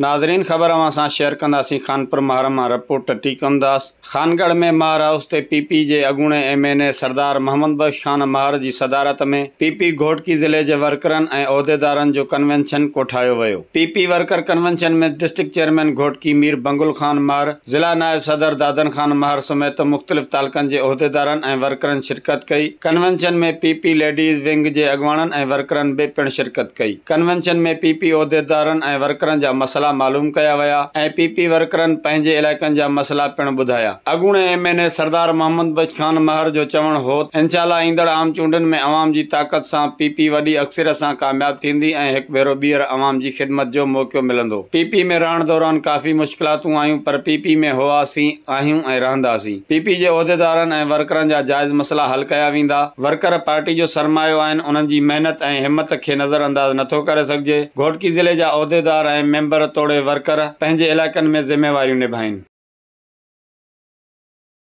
नाज़रीन ख़बर असां शेयर कंदासीं खानपुर महर मां रिपोर्टर टीकमदास ख़ानगढ़ में मार हाउस ते पी पी जे अॻूणे M N A Sardar Mohammad Bakhsh Khan Mahar जी सदारत में पी पी घोटकी ज़िले जे वर्करनि ऐं उहिदेदारनि जो कन्वेंशन कोठायो वियो पी पी वर्कर कन्वेंशन में डिस्ट्रिक्ट चेयरमैन घोटकी मीर बंगुल खान महार ज़िला नायब सदर दादन ख़ान महार समेत मुख़्तलिफ़ तालकनि जे उहिदेदारनि ऐं वर्करनि शिरकत कई कन्वेंशन में पी पी लेडीज़ विंग जे अॻुवाणनि ऐं वर्करनि बि पिणु शिरकत कई कन्वेंशन में पी पी उहिदेदारनि ऐं वर्करनि जा मसा मसला मालूम ऐं पी पी वर्करनि पंहिंजे इलाइक़नि जा मसइला पिणु ॿुधाया अॻूणे M N A Sardar Mohammad Bakhsh Khan महर जो चवणु हो इनशाला ईंदड़ आम चूंडुनि में आवाम जी ताक़त सां पी वॾी अक्सर सां कामयाबु थींदी ऐं हिकु भेरो ॿीहर आवाम जी ख़िदमत जो मौक़ो मिलंदो पी में रहण दौरान काफ़ी मुश्किलातूं आहियूं पर पी पी में हुआसीं आहियूं ऐं रहंदासीं पी पी जे उहिदेदारनि ऐं वर्करनि जा जाइज़ मसला हल कया वेंदा वर्कर पार्टी जो सरमायो आहिनि उन्हनि जी महिनत ऐं हिमत खे नज़र अंदाज़ नथो करे सघिजे घोटकी ज़िले जा उहिदेदार ऐं मैंबर तोड़े वर्कर पंहिंजे इलाइक़नि में ज़िम्मेवारियूं निभाइनि